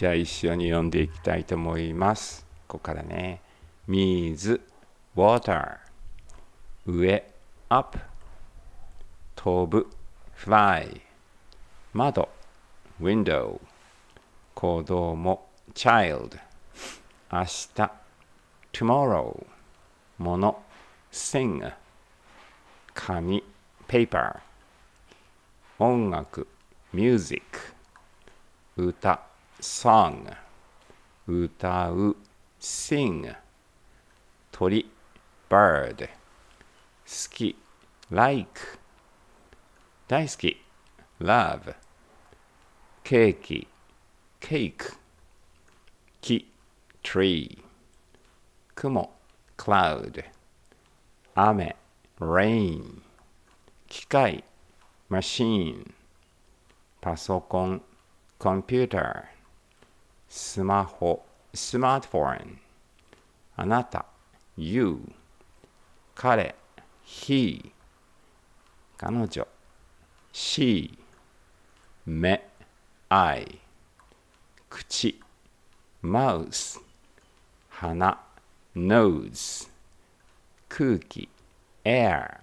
じゃあ一緒に読んでいきたいと思います。ここからね。水、water。上、up。飛ぶ、fly。窓、window。子供、child。明日、tomorrow。もの、sing。紙、paper。音楽、music。歌、song 歌う sing 鳥 bird 好き like 大好き love ケーキ cake 木 tree 雲 cloud 雨 rain 機械 machine パソコン computer スマホ、スマートフォン、あなた、you、彼、he、彼女、she、目、I、口、m o u s e 鼻、nose、空気、air、